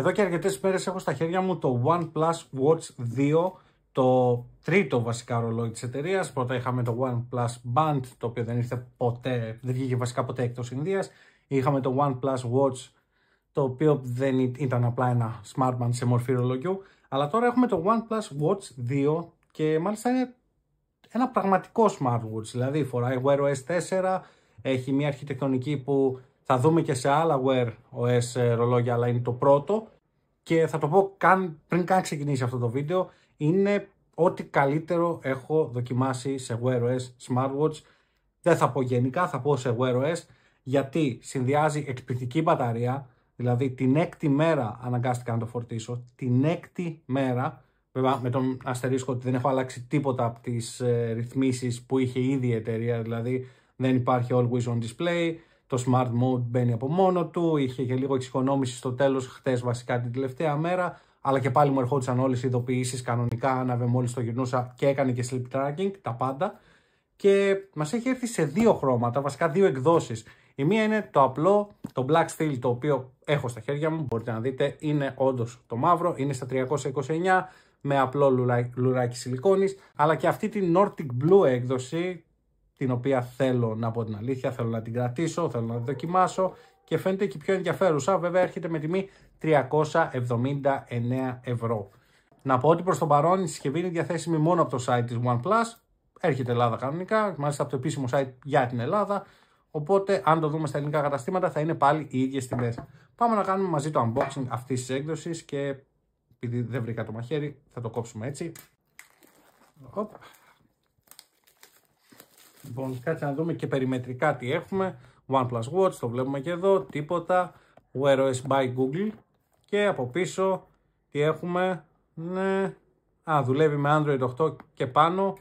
Εδώ και αρκετές μέρες έχω στα χέρια μου το OnePlus Watch 2, το τρίτο βασικά ρολόι της εταιρείας. Πρώτα είχαμε το OnePlus Band, το οποίο δεν ήρθε ποτέ, δεν βγήκε βασικά ποτέ εκτός Ινδίας. Είχαμε το OnePlus Watch, το οποίο δεν ήταν απλά ένα smartband σε μορφή ρολογιού. Αλλά τώρα έχουμε το OnePlus Watch 2 και μάλιστα είναι ένα πραγματικό smartwatch, δηλαδή φοράει Wear OS 4, έχει μια αρχιτεκτονική που θα δούμε και σε άλλα Wear OS ε, ρολόγια, αλλά είναι το πρώτο. Και θα το πω καν, πριν καν ξεκινήσει αυτό το βίντεο, είναι ό,τι καλύτερο έχω δοκιμάσει σε Wear OS Smartwatch. Δεν θα πω γενικά, θα πω σε Wear OS, γιατί συνδυάζει εκπληκτική μπαταρία, δηλαδή την έκτη μέρα αναγκάστηκα να το φορτίσω, την έκτη μέρα, βέβαια με τον αστερίσκο ότι δεν έχω αλλάξει τίποτα από τις ε, ρυθμίσεις που είχε ήδη η εταιρεία, δηλαδή δεν υπάρχει always on display, το smart mode μπαίνει από μόνο του, είχε και λίγο εξοικονόμηση στο τέλος χτες βασικά την τελευταία μέρα, αλλά και πάλι μου ερχόντουσαν όλες οι ειδοποιήσεις κανονικά, άναβε μόλις το γυρνούσα και έκανε και sleep tracking, τα πάντα. Και μας έχει έρθει σε δύο χρώματα, βασικά δύο εκδόσεις. Η μία είναι το απλό, το black steel το οποίο έχω στα χέρια μου, μπορείτε να δείτε, είναι όντως το μαύρο, είναι στα 329 με απλό λουράκι σιλικόνης, αλλά και αυτή την Nordic Blue έκδοση, την οποία θέλω να πω την αλήθεια, θέλω να την κρατήσω, θέλω να την δοκιμάσω και φαίνεται και πιο ενδιαφέρουσα, βέβαια έρχεται με τιμή 379 ευρώ. Να πω ότι προς τον παρόν η συσκευή είναι διαθέσιμη μόνο από το site της OnePlus, έρχεται Ελλάδα κανονικά, μάλιστα από το επίσημο site για την Ελλάδα, οπότε αν το δούμε στα ελληνικά καταστήματα θα είναι πάλι οι ίδιες τιμές. Πάμε να κάνουμε μαζί το unboxing αυτής της έκδοσης και επειδή δεν βρήκα το μαχαίρι θα το κόψουμε έτσι. Οπ. Λοιπόν, κάτσε να δούμε και περιμετρικά τι έχουμε. OnePlus Watch, το βλέπουμε και εδώ, τίποτα. Wear OS by Google. Και από πίσω τι έχουμε. Ναι. Α, δουλεύει με Android 8 και πάνω.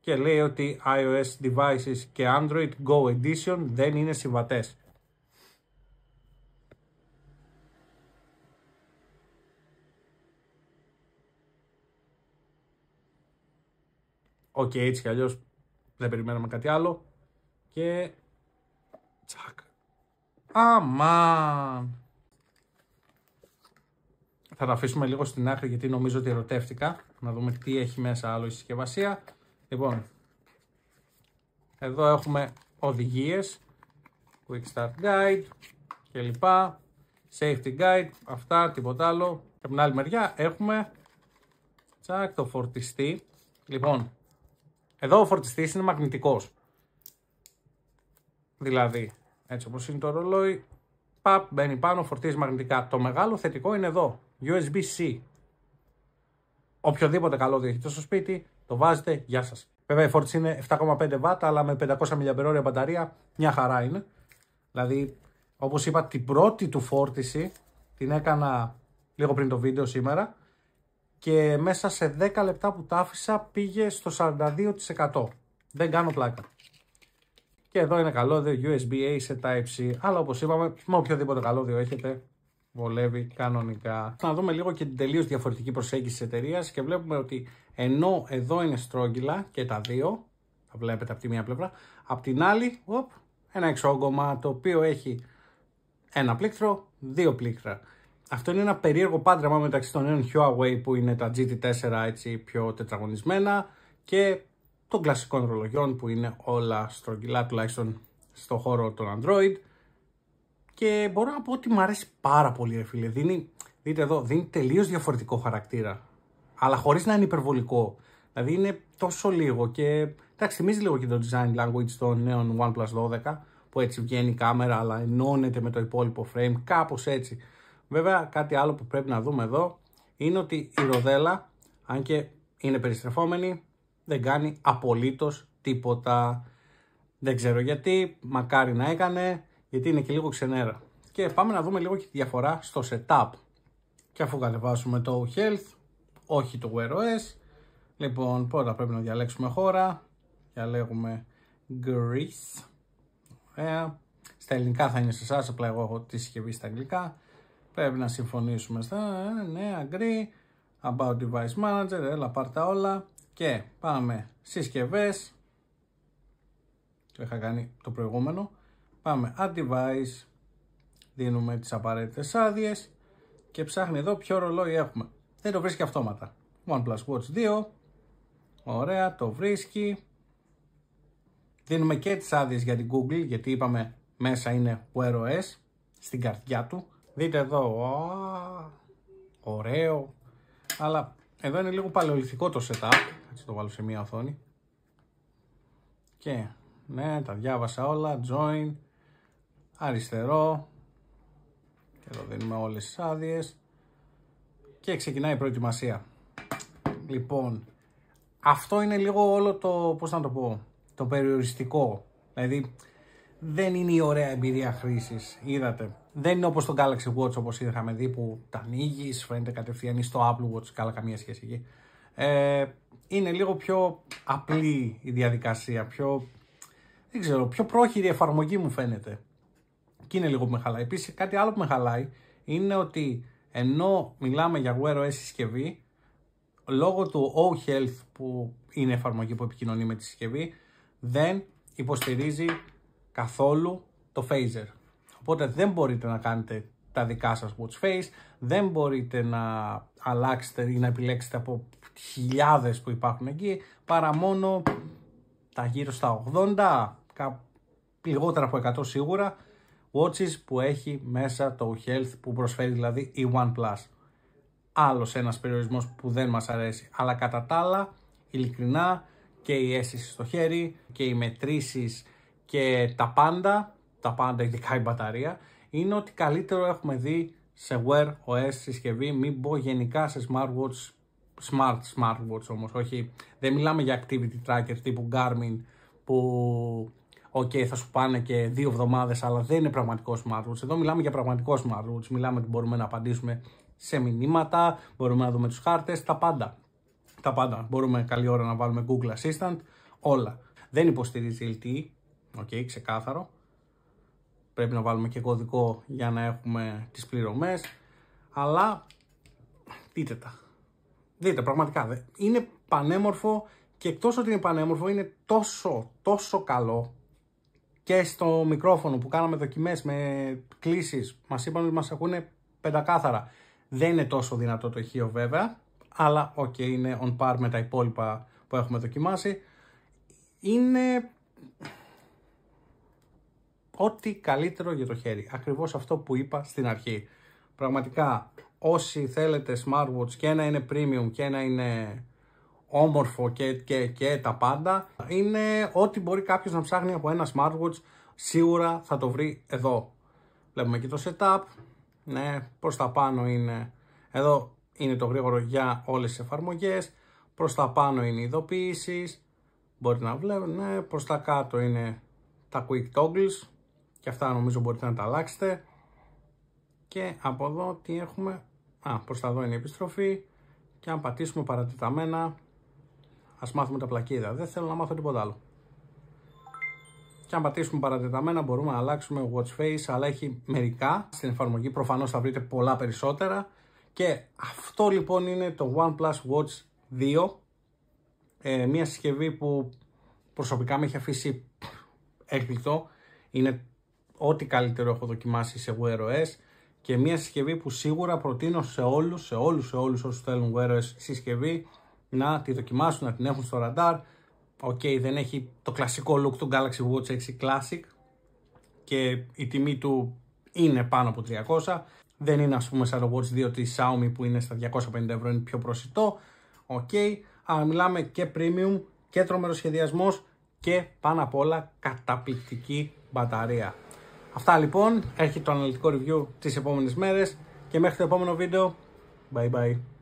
Και λέει ότι iOS devices και Android Go Edition δεν είναι συμβατές. Οκ, okay, έτσι κι αλλιώς δεν περιμέναμε κάτι άλλο. Και. Τσακ. Αμάν. Θα τα αφήσουμε λίγο στην άκρη γιατί νομίζω ότι ερωτεύτηκα. Να δούμε τι έχει μέσα άλλο η συσκευασία. Λοιπόν, εδώ έχουμε οδηγίες, Quick Start Guide λοιπά, Safety Guide, αυτά, τίποτα άλλο. Και από την άλλη μεριά έχουμε τσακ το φορτιστή. Λοιπόν, εδώ ο φορτιστής είναι μαγνητικός. Δηλαδή, έτσι όπως είναι το ρολόι, παπ, μπαίνει πάνω, φορτίζει μαγνητικά. Το μεγάλο θετικό είναι εδώ. USB-C. Οποιοδήποτε καλό έχετε στο σπίτι, το βάζετε, γεια σας. Βέβαια η φόρτιση είναι 7,5 W, αλλά με 500 mAh μπαταρία, μια χαρά είναι. Δηλαδή, όπως είπα, την πρώτη του φόρτιση την έκανα λίγο πριν το βίντεο σήμερα και μέσα σε 10 λεπτά που τα άφησα πήγε στο 42%. Δεν κάνω πλάκα. Και εδώ είναι καλώδιο USB-A σε Type-C, αλλά όπως είπαμε με οποιοδήποτε καλώδιο έχετε βολεύει κανονικά. Να δούμε λίγο και την τελείως διαφορετική προσέγγιση της εταιρείας και βλέπουμε ότι ενώ εδώ είναι στρόγγυλα και τα δύο, τα βλέπετε από τη μία πλευρά, από την άλλη ένα εξόγκωμα το οποίο έχει ένα πλήκτρο, δύο πλήκτρα. Αυτό είναι ένα περίεργο πάντρεμα μεταξύ των νέων Huawei που είναι τα GT4 έτσι πιο τετραγωνισμένα και των κλασικών ρολογιών που είναι όλα στρογγυλά τουλάχιστον στο χώρο των Android και μπορώ να πω ότι μου αρέσει πάρα πολύ ρε φίλε. Δίνει, δείτε εδώ, δίνει τελείως διαφορετικό χαρακτήρα αλλά χωρίς να είναι υπερβολικό. Δηλαδή είναι τόσο λίγο και εντάξει θυμίζει λίγο και το design language των νέων OnePlus 12 που έτσι βγαίνει η κάμερα αλλά ενώνεται με το υπόλοιπο frame κάπως έτσι. Βέβαια, κάτι άλλο που πρέπει να δούμε εδώ είναι ότι η ροδέλα, αν και είναι περιστρεφόμενη, δεν κάνει απολύτως τίποτα. Δεν ξέρω γιατί, μακάρι να έκανε, γιατί είναι και λίγο ξενέρα. Και πάμε να δούμε λίγο και τη διαφορά στο setup. Και αφού κατεβάσουμε το health, όχι το Wear OS, λοιπόν πρώτα πρέπει να διαλέξουμε χώρα, διαλέγουμε Greece, ωραία. στα ελληνικά θα είναι σε εσάς, απλά εγώ έχω τη συσκευή στα αγγλικά, Πρέπει να συμφωνήσουμε στα ε, ναι, agree, about device manager, έλα πάρ όλα και πάμε συσκευές, το είχα κάνει το προηγούμενο, πάμε add device, δίνουμε τις απαραίτητες άδειες και ψάχνει εδώ ποιο ρολόι έχουμε. Δεν το βρίσκει αυτόματα. OnePlus Watch 2, ωραία, το βρίσκει. Δίνουμε και τις άδειες για την Google, γιατί είπαμε μέσα είναι Wear OS, στην καρδιά του, Δείτε εδώ, ωραίο. Αλλά εδώ είναι λίγο παλαιοληθικό το setup. Έτσι το βάλω σε μία οθόνη. Και ναι, τα διάβασα όλα. Join, αριστερό. Και εδώ δίνουμε όλες τις άδειες. Και ξεκινάει η προετοιμασία. Λοιπόν, αυτό είναι λίγο όλο το, πώς να το πω, το περιοριστικό. Δηλαδή, δεν είναι η ωραία εμπειρία χρήσης. Είδατε. Δεν είναι όπως το Galaxy Watch όπως είχαμε δει που τα ανοίγεις, φαίνεται κατευθείαν ή στο Apple Watch, καλά καμία σχέση εκεί. Ε, είναι λίγο πιο απλή η διαδικασία, πιο, δεν ξέρω, πιο πρόχειρη εφαρμογή μου φαίνεται. Και είναι λίγο που με χαλάει. Επίσης, κάτι άλλο που με χαλάει είναι ότι ενώ μιλάμε για Wear OS συσκευή, λόγω του O-Health που είναι εφαρμογή που επικοινωνεί με τη συσκευή, δεν υποστηρίζει καθόλου το phaser. Οπότε δεν μπορείτε να κάνετε τα δικά σας watch face, δεν μπορείτε να αλλάξετε ή να επιλέξετε από χιλιάδες που υπάρχουν εκεί, παρά μόνο τα γύρω στα 80, λιγότερα από 100 σίγουρα, watches που έχει μέσα το health που προσφέρει δηλαδή η OnePlus. Άλλος ένας περιορισμός που δεν μας αρέσει, αλλά κατά τα άλλα, ειλικρινά και η αίσθηση στο χέρι και οι μετρήσεις και τα πάντα, τα πάντα ειδικά η μπαταρία, είναι ότι καλύτερο έχουμε δει σε Wear OS συσκευή, μην πω γενικά σε smartwatch, smart smartwatch όμως, όχι, δεν μιλάμε για activity tracker τύπου Garmin που Οκ, okay, θα σου πάνε και δύο εβδομάδες, αλλά δεν είναι πραγματικό smartwatch. Εδώ μιλάμε για πραγματικό smartwatch. Μιλάμε ότι μπορούμε να απαντήσουμε σε μηνύματα, μπορούμε να δούμε τους χάρτες, τα πάντα. Τα πάντα. Μπορούμε καλή ώρα να βάλουμε Google Assistant, όλα. Δεν υποστηρίζει LTE, Οκ, ξεκάθαρο. Πρέπει να βάλουμε και κωδικό για να έχουμε τις πληρωμές. Αλλά δείτε τα. Δείτε, πραγματικά. Είναι πανέμορφο και εκτός ότι είναι πανέμορφο είναι τόσο, τόσο καλό και στο μικρόφωνο που κάναμε δοκιμές με κλήσεις μας είπαν ότι μας ακούνε πεντακάθαρα. Δεν είναι τόσο δυνατό το ηχείο βέβαια, αλλά οκ, είναι on par με τα υπόλοιπα που έχουμε δοκιμάσει. Είναι ό,τι καλύτερο για το χέρι. Ακριβώς αυτό που είπα στην αρχή. Πραγματικά όσοι θέλετε smartwatch και ένα είναι premium και ένα είναι όμορφο και, και, και τα πάντα είναι ό,τι μπορεί κάποιος να ψάχνει από ένα smartwatch σίγουρα θα το βρει εδώ. Βλέπουμε και το setup, ναι, προς τα πάνω είναι, εδώ είναι το γρήγορο για όλες τις εφαρμογές, προς τα πάνω είναι οι ειδοποιήσεις, μπορεί να βλέπετε, ναι, προς τα κάτω είναι τα quick toggles, και αυτά νομίζω μπορείτε να τα αλλάξετε και από εδώ τι έχουμε α, προς τα εδώ είναι η επιστροφή και αν πατήσουμε παρατηταμένα. ας μάθουμε τα πλακίδα δεν θέλω να μάθω τίποτα άλλο και αν πατήσουμε παρατηταμένα μπορούμε να αλλάξουμε watch face αλλά έχει μερικά στην εφαρμογή προφανώς θα βρείτε πολλά περισσότερα και αυτό λοιπόν είναι το OnePlus Watch 2 ε, μια συσκευή που προσωπικά με έχει αφήσει έκπληκτο είναι ό,τι καλύτερο έχω δοκιμάσει σε Wear OS και μια συσκευή που σίγουρα προτείνω σε όλους, σε όλους, σε όλους όσους θέλουν Wear OS συσκευή να τη δοκιμάσουν, να την έχουν στο ραντάρ. Οκ, okay, δεν έχει το κλασικό look του Galaxy Watch 6 Classic και η τιμή του είναι πάνω από 300. Δεν είναι ας πούμε σαν το Watch 2 της Xiaomi που είναι στα 250 ευρώ, είναι πιο προσιτό. Οκ, okay, αλλά μιλάμε και premium και τρομερός σχεδιασμός και πάνω απ' όλα καταπληκτική μπαταρία. Αυτά λοιπόν, έχει το αναλυτικό review τις επόμενες μέρες και μέχρι το επόμενο βίντεο, bye bye.